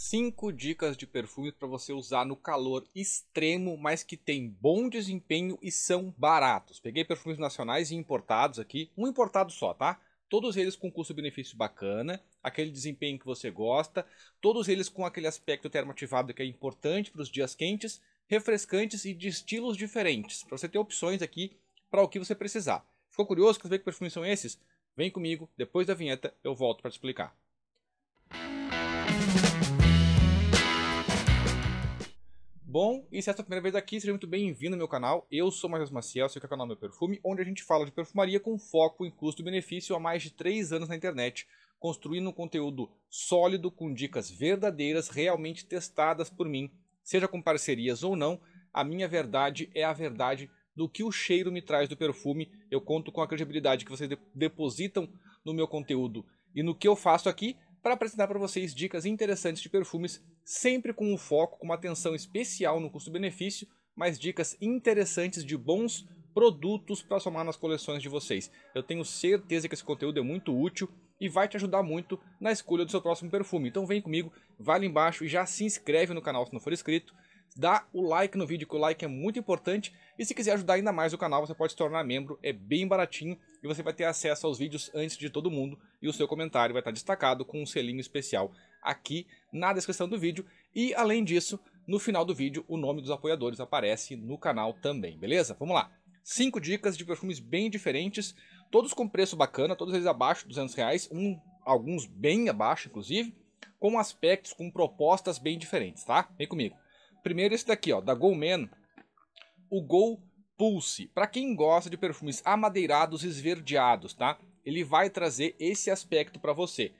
5 dicas de perfumes para você usar no calor extremo, mas que tem bom desempenho e são baratos. Peguei perfumes nacionais e importados aqui, um importado só, tá? Todos eles com custo-benefício bacana, aquele desempenho que você gosta, todos eles com aquele aspecto termoativado que é importante para os dias quentes, refrescantes e de estilos diferentes, para você ter opções aqui para o que você precisar. Ficou curioso? Quer saber que perfumes são esses? Vem comigo, depois da vinheta eu volto para te explicar. Bom, e se essa é a primeira vez aqui, seja muito bem-vindo ao meu canal. Eu sou Matheus Maciel, seu é canal Meu Perfume, onde a gente fala de perfumaria com foco em custo-benefício há mais de 3 anos na internet, construindo um conteúdo sólido com dicas verdadeiras, realmente testadas por mim. Seja com parcerias ou não, a minha verdade é a verdade do que o cheiro me traz do perfume. Eu conto com a credibilidade que vocês depositam no meu conteúdo e no que eu faço aqui para apresentar para vocês dicas interessantes de perfumes, sempre com um foco, com uma atenção especial no custo-benefício, mas dicas interessantes de bons produtos para somar nas coleções de vocês. Eu tenho certeza que esse conteúdo é muito útil e vai te ajudar muito na escolha do seu próximo perfume. Então vem comigo, vai embaixo e já se inscreve no canal se não for inscrito dá o like no vídeo, que o like é muito importante. E se quiser ajudar ainda mais o canal, você pode se tornar membro, é bem baratinho e você vai ter acesso aos vídeos antes de todo mundo e o seu comentário vai estar destacado com um selinho especial aqui na descrição do vídeo. E além disso, no final do vídeo, o nome dos apoiadores aparece no canal também, beleza? Vamos lá! 5 dicas de perfumes bem diferentes, todos com preço bacana, todos eles abaixo de 200 reais, um, alguns bem abaixo inclusive, com aspectos, com propostas bem diferentes, tá? Vem comigo! Primeiro esse daqui, ó, da Golman, o Gol Pulse. Para quem gosta de perfumes amadeirados esverdeados, tá? Ele vai trazer esse aspecto para você.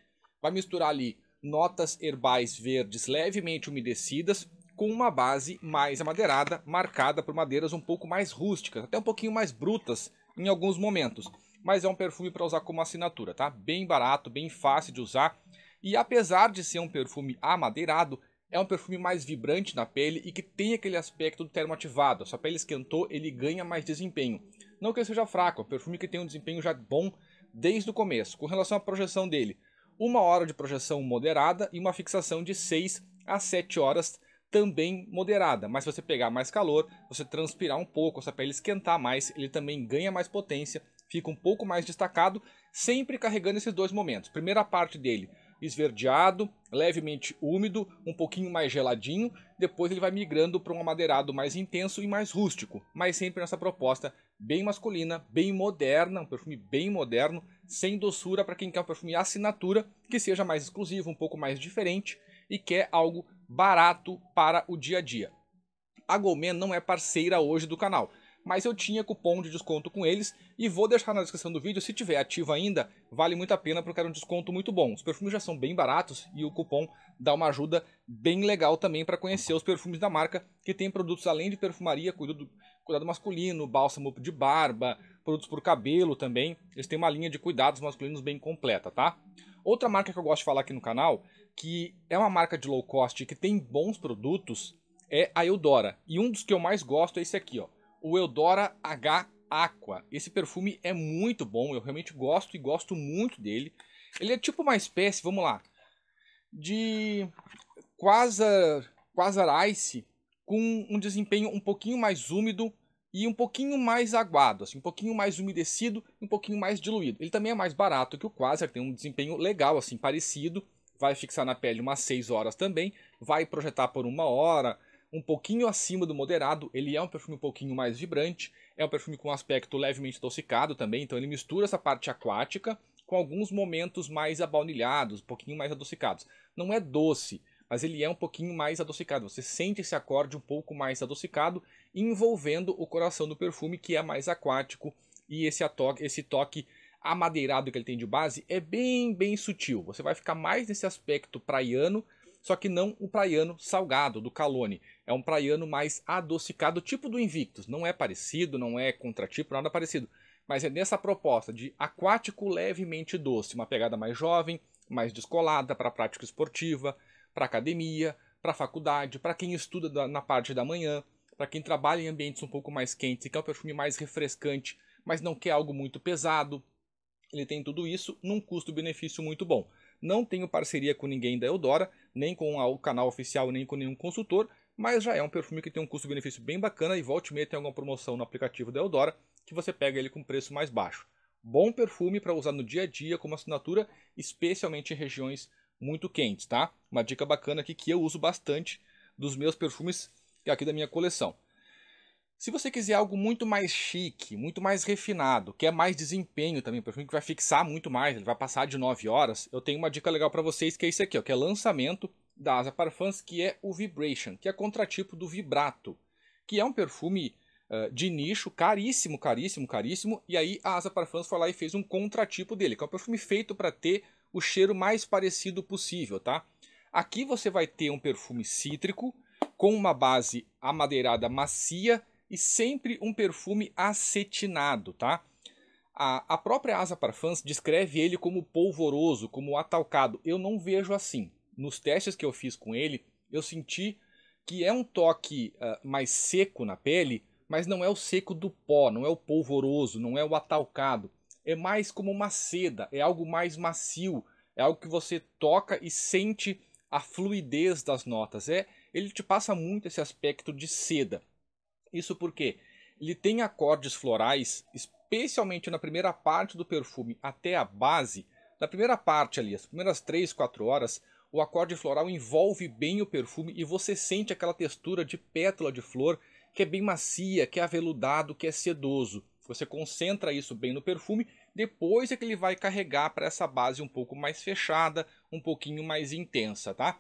Vai misturar ali notas herbais verdes levemente umedecidas com uma base mais amadeirada, marcada por madeiras um pouco mais rústicas, até um pouquinho mais brutas em alguns momentos. Mas é um perfume para usar como assinatura, tá? Bem barato, bem fácil de usar. E apesar de ser um perfume amadeirado, é um perfume mais vibrante na pele e que tem aquele aspecto do termo ativado. Sua pele esquentou, ele ganha mais desempenho. Não que ele seja fraco, é um perfume que tem um desempenho já bom desde o começo. Com relação à projeção dele, uma hora de projeção moderada e uma fixação de 6 a 7 horas também moderada. Mas se você pegar mais calor, você transpirar um pouco, a pele esquentar mais, ele também ganha mais potência, fica um pouco mais destacado, sempre carregando esses dois momentos. Primeira parte dele, esverdeado, levemente úmido, um pouquinho mais geladinho. Depois ele vai migrando para um amadeirado mais intenso e mais rústico, mas sempre nessa proposta bem masculina, bem moderna, um perfume bem moderno, sem doçura para quem quer um perfume assinatura que seja mais exclusivo, um pouco mais diferente e quer algo barato para o dia a dia. A Gourmet não é parceira hoje do canal mas eu tinha cupom de desconto com eles e vou deixar na descrição do vídeo, se tiver ativo ainda, vale muito a pena porque era um desconto muito bom. Os perfumes já são bem baratos e o cupom dá uma ajuda bem legal também para conhecer os perfumes da marca, que tem produtos além de perfumaria, cuidado, cuidado masculino, bálsamo de barba, produtos para o cabelo também. Eles têm uma linha de cuidados masculinos bem completa, tá? Outra marca que eu gosto de falar aqui no canal, que é uma marca de low cost que tem bons produtos, é a Eudora. E um dos que eu mais gosto é esse aqui, ó o Eudora H Aqua. Esse perfume é muito bom, eu realmente gosto e gosto muito dele. Ele é tipo uma espécie, vamos lá, de Quasar, Quasar Ice com um desempenho um pouquinho mais úmido e um pouquinho mais aguado, assim, um pouquinho mais umedecido e um pouquinho mais diluído. Ele também é mais barato que o Quasar, tem um desempenho legal, assim, parecido. Vai fixar na pele umas 6 horas também, vai projetar por uma hora, um pouquinho acima do moderado, ele é um perfume um pouquinho mais vibrante, é um perfume com um aspecto levemente intoxicado também, então ele mistura essa parte aquática com alguns momentos mais abaunilhados, um pouquinho mais adocicados. Não é doce, mas ele é um pouquinho mais adocicado. Você sente esse acorde um pouco mais adocicado, envolvendo o coração do perfume, que é mais aquático, e esse, esse toque amadeirado que ele tem de base é bem, bem sutil. Você vai ficar mais nesse aspecto praiano só que não o praiano salgado do Calone. É um praiano mais adocicado, tipo do Invictus. Não é parecido, não é contratipo, nada parecido. Mas é nessa proposta de aquático levemente doce, uma pegada mais jovem, mais descolada para prática esportiva, para academia, para faculdade, para quem estuda na parte da manhã, para quem trabalha em ambientes um pouco mais quentes e quer um perfume mais refrescante, mas não quer algo muito pesado. Ele tem tudo isso num custo-benefício muito bom. Não tenho parceria com ninguém da Eudora, nem com o canal oficial, nem com nenhum consultor, mas já é um perfume que tem um custo-benefício bem bacana e volte me meia tem alguma promoção no aplicativo da Eudora que você pega ele com preço mais baixo. Bom perfume para usar no dia a dia como assinatura, especialmente em regiões muito quentes, tá? Uma dica bacana aqui que eu uso bastante dos meus perfumes aqui da minha coleção. Se você quiser algo muito mais chique, muito mais refinado, quer é mais desempenho também, perfume que vai fixar muito mais, ele vai passar de 9 horas, eu tenho uma dica legal para vocês que é esse aqui, ó, que é lançamento da Asa Parfums, que é o Vibration, que é contratipo do Vibrato, que é um perfume uh, de nicho, caríssimo, caríssimo, caríssimo, e aí a Asa Parfums foi lá e fez um contratipo dele, que é um perfume feito para ter o cheiro mais parecido possível, tá? Aqui você vai ter um perfume cítrico, com uma base amadeirada macia e sempre um perfume acetinado, tá? A, a própria Asa Parfums descreve ele como polvoroso, como atalcado. Eu não vejo assim. Nos testes que eu fiz com ele, eu senti que é um toque uh, mais seco na pele, mas não é o seco do pó, não é o polvoroso, não é o atalcado. É mais como uma seda, é algo mais macio, é algo que você toca e sente a fluidez das notas. É, ele te passa muito esse aspecto de seda. Isso porque ele tem acordes florais, especialmente na primeira parte do perfume até a base. Na primeira parte ali, as primeiras 3, 4 horas, o acorde floral envolve bem o perfume e você sente aquela textura de pétala de flor que é bem macia, que é aveludado, que é sedoso. Você concentra isso bem no perfume, depois é que ele vai carregar para essa base um pouco mais fechada, um pouquinho mais intensa, tá?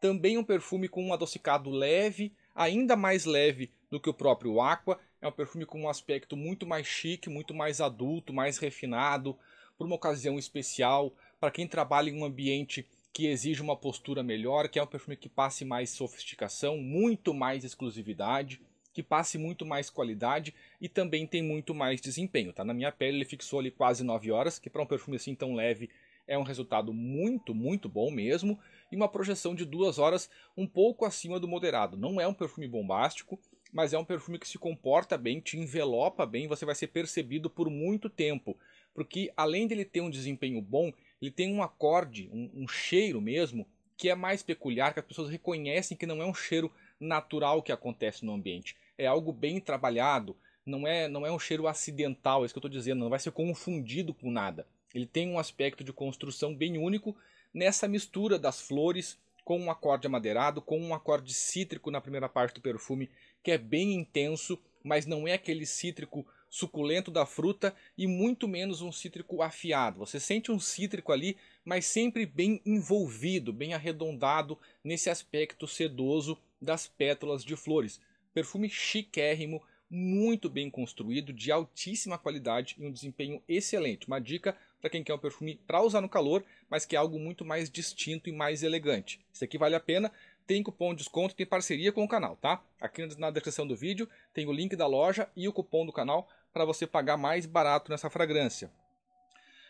Também um perfume com um adocicado leve, ainda mais leve do que o próprio Aqua. É um perfume com um aspecto muito mais chique, muito mais adulto, mais refinado, para uma ocasião especial, para quem trabalha em um ambiente que exige uma postura melhor, que é um perfume que passe mais sofisticação, muito mais exclusividade, que passe muito mais qualidade e também tem muito mais desempenho. Tá na minha pele, ele fixou ali quase 9 horas, que para um perfume assim tão leve é um resultado muito, muito bom mesmo, e uma projeção de 2 horas um pouco acima do moderado. Não é um perfume bombástico, mas é um perfume que se comporta bem, te envelopa bem, você vai ser percebido por muito tempo. Porque além dele ter um desempenho bom, ele tem um acorde, um, um cheiro mesmo, que é mais peculiar, que as pessoas reconhecem que não é um cheiro natural que acontece no ambiente. É algo bem trabalhado, não é, não é um cheiro acidental, é isso que eu estou dizendo, não vai ser confundido com nada. Ele tem um aspecto de construção bem único nessa mistura das flores, com um acorde amadeirado, com um acorde cítrico na primeira parte do perfume, que é bem intenso, mas não é aquele cítrico suculento da fruta e muito menos um cítrico afiado. Você sente um cítrico ali, mas sempre bem envolvido, bem arredondado nesse aspecto sedoso das pétalas de flores. Perfume chiquérrimo, muito bem construído, de altíssima qualidade e um desempenho excelente. Uma dica para quem quer um perfume para usar no calor, mas que é algo muito mais distinto e mais elegante. Esse aqui vale a pena, tem cupom de desconto, tem parceria com o canal, tá? Aqui na descrição do vídeo tem o link da loja e o cupom do canal para você pagar mais barato nessa fragrância.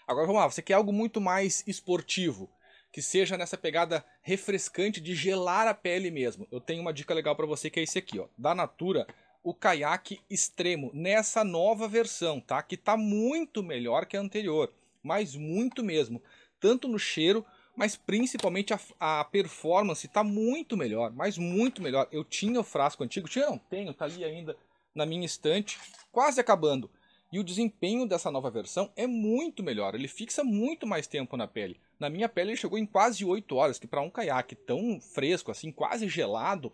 Agora vamos lá, você quer algo muito mais esportivo, que seja nessa pegada refrescante de gelar a pele mesmo. Eu tenho uma dica legal para você que é esse aqui, ó, da Natura o caiaque extremo nessa nova versão, tá? Que tá muito melhor que a anterior, mas muito mesmo, tanto no cheiro, mas principalmente a, a performance tá muito melhor, mas muito melhor. Eu tinha o frasco antigo, tinha não, tenho, tá ali ainda na minha estante, quase acabando. E o desempenho dessa nova versão é muito melhor, ele fixa muito mais tempo na pele. Na minha pele ele chegou em quase 8 horas, que para um caiaque tão fresco assim, quase gelado,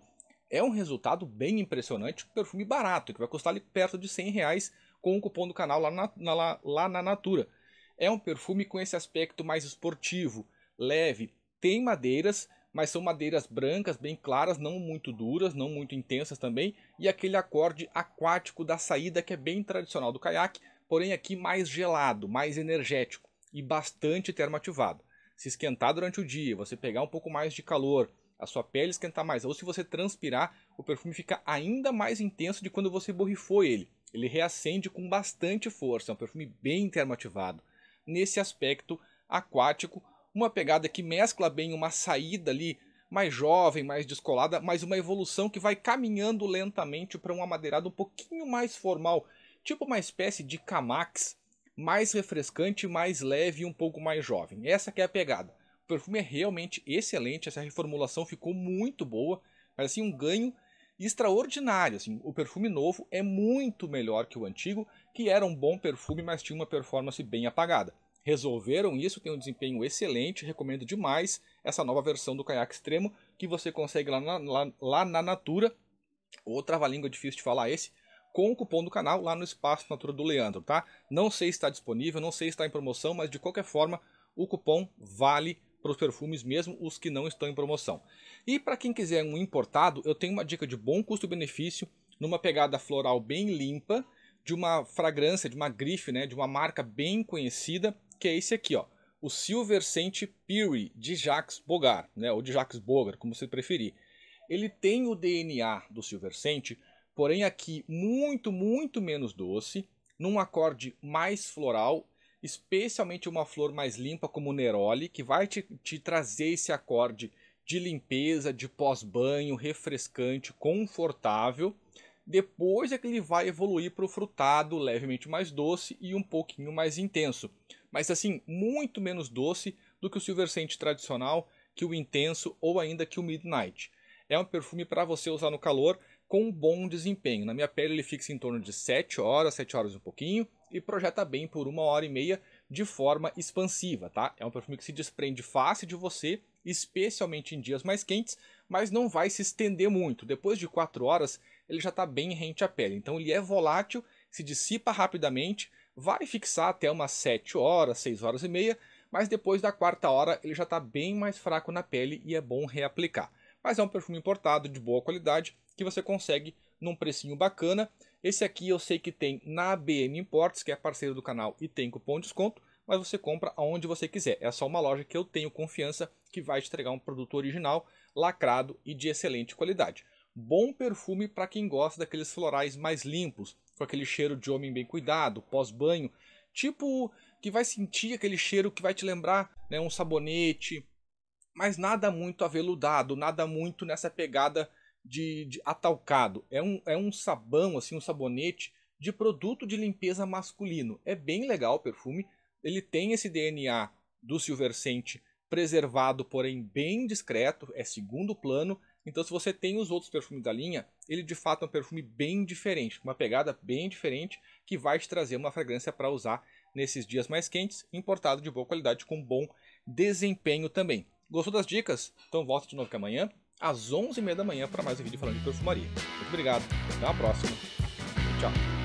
é um resultado bem impressionante, perfume barato, que vai custar ali perto de 100 reais com o cupom do canal lá na, na, lá, lá na Natura. É um perfume com esse aspecto mais esportivo, leve, tem madeiras, mas são madeiras brancas, bem claras, não muito duras, não muito intensas também, e aquele acorde aquático da saída que é bem tradicional do caiaque, porém aqui mais gelado, mais energético e bastante termoativado. Se esquentar durante o dia, você pegar um pouco mais de calor, a sua pele esquentar mais, ou se você transpirar, o perfume fica ainda mais intenso de quando você borrifou ele. Ele reacende com bastante força, é um perfume bem termoativado. Nesse aspecto aquático, uma pegada que mescla bem uma saída ali mais jovem, mais descolada, mas uma evolução que vai caminhando lentamente para um amadeirado um pouquinho mais formal, tipo uma espécie de Camax, mais refrescante, mais leve e um pouco mais jovem. Essa que é a pegada. O perfume é realmente excelente, essa reformulação ficou muito boa, mas assim, um ganho extraordinário. Assim, o perfume novo é muito melhor que o antigo, que era um bom perfume, mas tinha uma performance bem apagada. Resolveram isso, tem um desempenho excelente, recomendo demais essa nova versão do Caiaque Extremo, que você consegue lá na, lá, lá na Natura, ou língua difícil de falar esse, com o cupom do canal lá no Espaço Natura do Leandro, tá? Não sei se está disponível, não sei se está em promoção, mas de qualquer forma, o cupom vale para os perfumes, mesmo os que não estão em promoção. E para quem quiser um importado, eu tenho uma dica de bom custo-benefício, numa pegada floral bem limpa, de uma fragrância, de uma grife, né, de uma marca bem conhecida, que é esse aqui, ó, o Silver Scent Peary de Jacques Bogart né, ou de Jacques Bogart como você preferir. Ele tem o DNA do Silver Scent, porém aqui muito, muito menos doce, num acorde mais floral especialmente uma flor mais limpa como o Neroli, que vai te, te trazer esse acorde de limpeza, de pós-banho, refrescante, confortável. Depois é que ele vai evoluir para o frutado, levemente mais doce e um pouquinho mais intenso. Mas assim, muito menos doce do que o Silver Scent tradicional, que o intenso ou ainda que o Midnight. É um perfume para você usar no calor com um bom desempenho. Na minha pele ele fixa em torno de 7 horas, 7 horas e um pouquinho e projeta bem por uma hora e meia de forma expansiva, tá? É um perfume que se desprende fácil de você, especialmente em dias mais quentes, mas não vai se estender muito. Depois de 4 horas, ele já está bem rente à pele. Então ele é volátil, se dissipa rapidamente, vai fixar até umas 7 horas, 6 horas e meia, mas depois da quarta hora ele já está bem mais fraco na pele e é bom reaplicar. Mas é um perfume importado de boa qualidade que você consegue num precinho bacana esse aqui eu sei que tem na ABM Imports, que é parceiro do canal e tem cupom de desconto, mas você compra aonde você quiser. É só uma loja que eu tenho confiança que vai te entregar um produto original, lacrado e de excelente qualidade. Bom perfume para quem gosta daqueles florais mais limpos, com aquele cheiro de homem bem cuidado, pós-banho, tipo que vai sentir aquele cheiro que vai te lembrar né, um sabonete, mas nada muito aveludado, nada muito nessa pegada de, de atalcado. É um, é um sabão, assim, um sabonete de produto de limpeza masculino. É bem legal o perfume. Ele tem esse DNA do Silverscent preservado, porém bem discreto, é segundo plano. Então, se você tem os outros perfumes da linha, ele de fato é um perfume bem diferente, uma pegada bem diferente, que vai te trazer uma fragrância para usar nesses dias mais quentes, importado de boa qualidade, com bom desempenho também. Gostou das dicas? Então volta de novo que amanhã às 11h30 da manhã para mais um vídeo falando de perfumaria. Muito obrigado, até a próxima. Tchau.